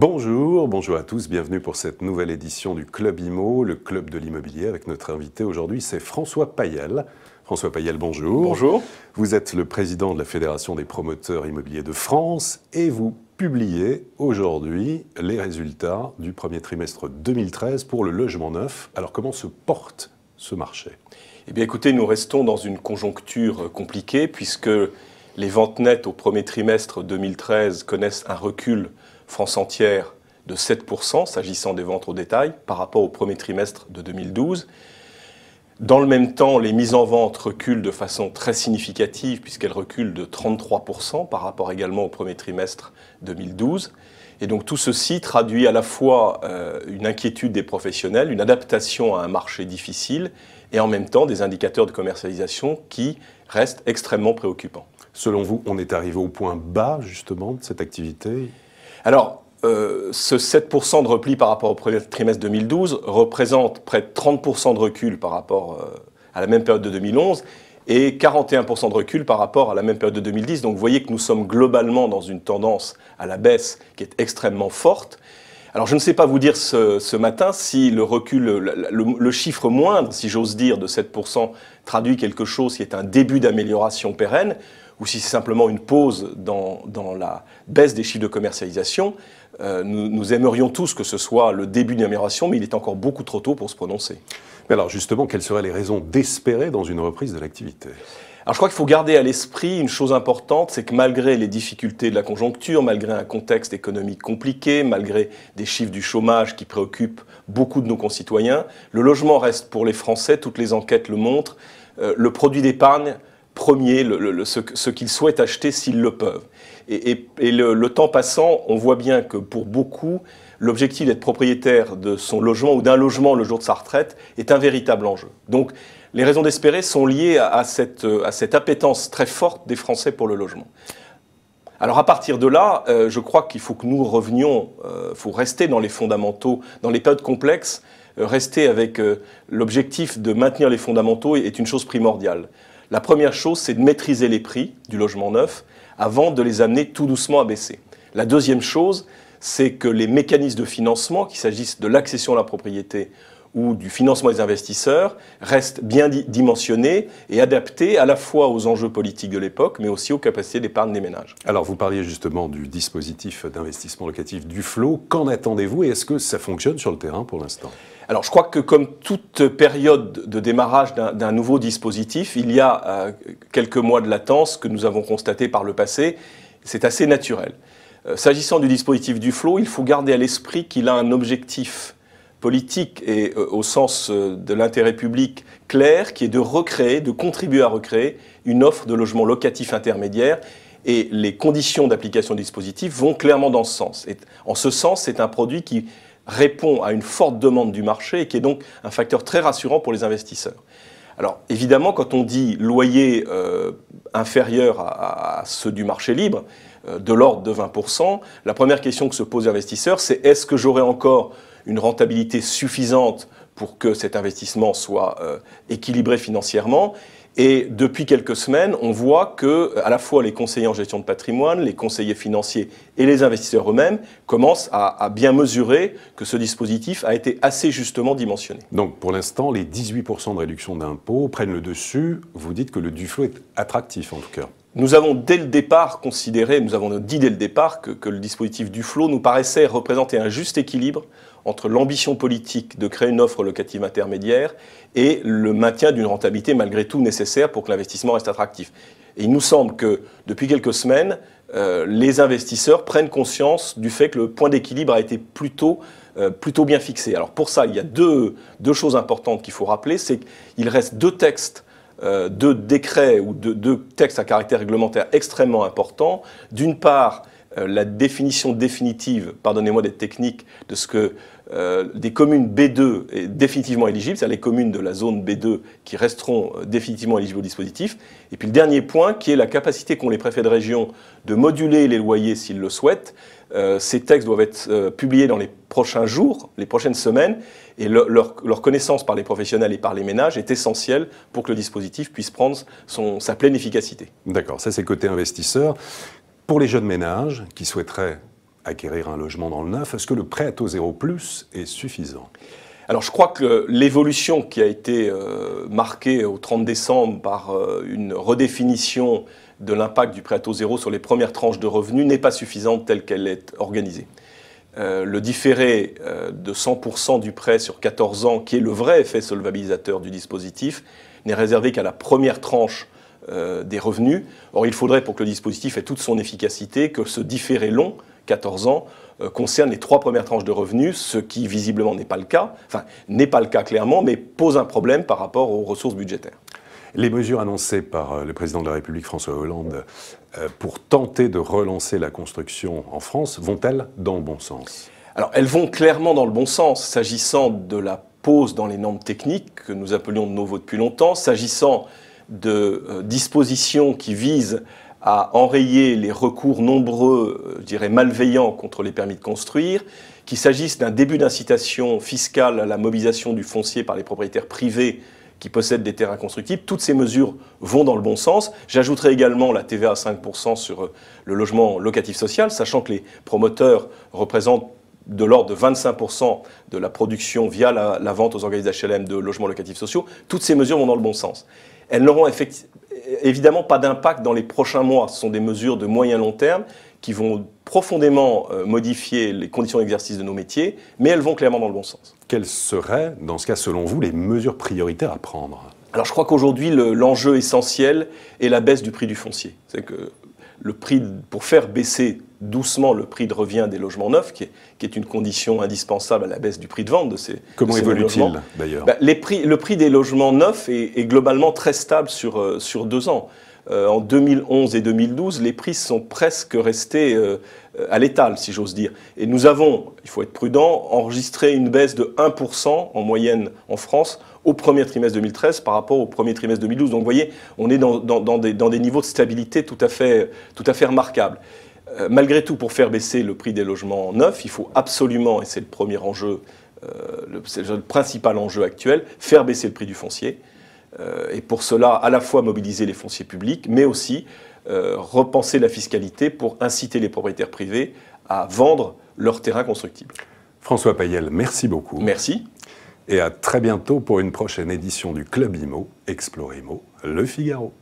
Bonjour, bonjour à tous, bienvenue pour cette nouvelle édition du Club IMO, le club de l'immobilier avec notre invité aujourd'hui, c'est François Payel. François Payel, bonjour. Bonjour. Vous êtes le président de la Fédération des promoteurs immobiliers de France et vous publiez aujourd'hui les résultats du premier trimestre 2013 pour le logement neuf. Alors comment se porte ce marché Eh bien écoutez, nous restons dans une conjoncture compliquée puisque les ventes nettes au premier trimestre 2013 connaissent un recul France entière de 7% s'agissant des ventes au détail par rapport au premier trimestre de 2012. Dans le même temps, les mises en vente reculent de façon très significative puisqu'elles reculent de 33% par rapport également au premier trimestre 2012. Et donc tout ceci traduit à la fois euh, une inquiétude des professionnels, une adaptation à un marché difficile et en même temps des indicateurs de commercialisation qui restent extrêmement préoccupants. Selon vous, on est arrivé au point bas justement de cette activité alors, euh, ce 7% de repli par rapport au premier trimestre 2012 représente près de 30% euh, de recul par rapport à la même période de 2011 et 41% de recul par rapport à la même période de 2010. Donc vous voyez que nous sommes globalement dans une tendance à la baisse qui est extrêmement forte. Alors je ne sais pas vous dire ce, matin si le recul, le, le chiffre moindre, si j'ose dire, de 7% traduit quelque chose qui est un début d'amélioration pérenne ou si c'est simplement une pause dans, la baisse des chiffres de commercialisation, euh, nous, aimerions tous que ce soit le début d'une amélioration, mais il est encore beaucoup trop tôt pour se prononcer. Mais alors justement, quelles seraient les raisons d'espérer dans une reprise de l'activité alors je crois qu'il faut garder à l'esprit une chose importante, c'est que malgré les difficultés de la conjoncture, malgré un contexte économique compliqué, malgré des chiffres du chômage qui préoccupent beaucoup de nos concitoyens, le logement reste pour les Français, toutes les enquêtes le montrent, euh, le produit d'épargne premier, ce, qu'ils souhaitent acheter s'ils le peuvent. Et, le, temps passant, on voit bien que pour beaucoup, l'objectif d'être propriétaire de son logement ou d'un logement le jour de sa retraite est un véritable enjeu. Donc les raisons d'espérer sont liées à, euh, cette, appétence très forte des Français pour le logement. Alors à partir de là, euh, je crois qu'il faut que nous revenions, il euh, faut rester dans les fondamentaux, dans les périodes complexes, rester avec l'objectif de maintenir les fondamentaux est une chose primordiale. La première chose, c'est de maîtriser les prix du logement neuf avant de les amener tout doucement à baisser. La deuxième chose, c'est que les mécanismes de financement, qu'il s'agisse de l'accession à la propriété ou du financement des investisseurs, restent bien dimensionnés et adaptés à la fois aux enjeux politiques de l'époque, mais aussi aux capacités d'épargne des ménages. Alors vous parliez justement du dispositif d'investissement locatif du flot. Qu'en attendez-vous et est-ce que ça fonctionne sur le terrain pour l'instant alors je crois que comme toute période de démarrage d'un nouveau dispositif, il y a euh, quelques mois de latence que nous avons constaté par le passé. C'est assez naturel. Euh, s'agissant du dispositif du flot, il faut garder à l'esprit qu'il a un objectif politique et euh, au sens de l'intérêt public clair, qui est de recréer, de contribuer à recréer une offre de logement locatif intermédiaire et les conditions d'application du dispositif vont clairement dans ce sens. en ce sens, c'est un produit qui répond à une forte demande du marché et qui est donc un facteur très rassurant pour les investisseurs. Alors évidemment, quand on dit loyer euh, inférieur à, ceux du marché libre, euh, de l'ordre de 20%, la première question que se pose l'investisseur, c'est est-ce que j'aurai encore une rentabilité suffisante pour que cet investissement soit euh, équilibré financièrement et depuis quelques semaines, on voit que euh, à la fois les conseillers en gestion de patrimoine, les conseillers financiers et les investisseurs eux-mêmes commencent à, bien mesurer que ce dispositif a été assez justement dimensionné. Donc pour l'instant, les 18% de réduction d'impôts prennent le dessus. Vous dites que le Duflo est attractif en tout cas. Nous avons dès le départ considéré, nous avons dit dès le départ que, que le dispositif Duflo nous paraissait représenter un juste équilibre entre l'ambition politique de créer une offre locative intermédiaire et le maintien d'une rentabilité malgré tout nécessaire pour que l'investissement reste attractif. Et il nous semble que depuis quelques semaines, euh, les investisseurs prennent conscience du fait que le point d'équilibre a été plutôt, euh, plutôt bien fixé. Alors pour ça, il y a deux, choses importantes qu'il faut rappeler. C'est qu'il reste deux textes, euh, deux décrets ou deux, textes à caractère réglementaire extrêmement importants. D'une part, euh, la définition définitive, pardonnez-moi d'être technique, de ce que euh, des communes B2 est définitivement éligibles, c'est-à-dire les communes de la zone B2 qui resteront euh, définitivement éligibles au dispositif. Et puis le dernier point, qui est la capacité qu'ont les préfets de région de moduler les loyers s'ils le souhaitent. ces textes doivent être publiés dans les prochains jours, les prochaines semaines, et leur, connaissance par les professionnels et par les ménages est essentielle pour que le dispositif puisse prendre sa pleine efficacité. D'accord, ça c'est côté investisseur. Pour les jeunes ménages qui souhaiteraient acquérir un logement dans le neuf, est-ce que le prêt à taux zéro plus est suffisant alors je crois que l'évolution qui a été euh, marquée au 30 décembre par euh, une redéfinition de l'impact du prêt à taux zéro sur les premières tranches de revenus n'est pas suffisante telle qu'elle est organisée. Euh, le différé de 100% du prêt sur 14 ans, qui est le vrai effet solvabilisateur du dispositif, n'est réservé qu'à la première tranche euh, des revenus. Or, il faudrait, pour que le dispositif ait toute son efficacité, que ce différé long, 14 ans, euh, concerne les trois premières tranches de revenus, ce qui visiblement n'est pas le cas, enfin n'est pas le cas clairement, mais pose un problème par rapport aux ressources budgétaires. Les mesures annoncées par euh, le président de la République François Hollande pour tenter de relancer la construction en France vont-elles dans le bon sens Alors elles vont clairement dans le bon sens s'agissant de la pause dans les normes techniques que nous appelions de nouveau depuis longtemps, s'agissant de euh, dispositions qui visent à enrayer les recours nombreux, euh, je dirais, malveillants contre les permis de construire, qu'il s'agisse d'un début d'incitation fiscale à la mobilisation du foncier par les propriétaires privés qui possèdent des terrains constructibles. Toutes ces mesures vont dans le bon sens. J'ajouterai également la TVA à 5% sur euh, le logement locatif social, sachant que les promoteurs représentent de l'ordre de 25% de la production via la, la vente aux organismes HLM de logements locatifs sociaux. Toutes ces mesures vont dans le bon sens elles n'auront évidemment pas d'impact dans les prochains mois. Ce sont des mesures de moyen-long terme qui vont profondément euh, modifier les conditions d'exercice de nos métiers, mais elles vont clairement dans le bon sens. Quelles seraient, dans ce cas, selon vous, les mesures prioritaires à prendre alors je crois qu'aujourd'hui, l'enjeu essentiel est la baisse du prix du foncier. C'est que le prix, pour faire baisser doucement le prix de revient des logements neufs, qui est, une condition indispensable à la baisse du prix de vente de ces Comment évolue-t-il d'ailleurs bah, les prix, Le prix des logements neufs est, globalement très stable sur, euh, sur deux ans. Euh, en 2011 et 2012, les prix sont presque restés euh, euh, à l'étal, si j'ose dire. Et nous avons, il faut être prudent, enregistré une baisse de 1% en moyenne en France au premier trimestre 2013 par rapport au premier trimestre 2012. Donc vous voyez, on est dans, des, niveaux de stabilité tout à fait, tout à fait remarquables. Euh, malgré tout, pour faire baisser le prix des logements neufs, il faut absolument, et c'est le premier enjeu, euh, le, c'est le principal enjeu actuel, faire baisser le prix du foncier. et pour cela, à la fois mobiliser les fonciers publics, mais aussi euh, repenser la fiscalité pour inciter les propriétaires privés à vendre leurs terrains constructibles. François Payel, merci beaucoup. Merci. Et à très bientôt pour une prochaine édition du Club IMO, Explore IMO, Le Figaro.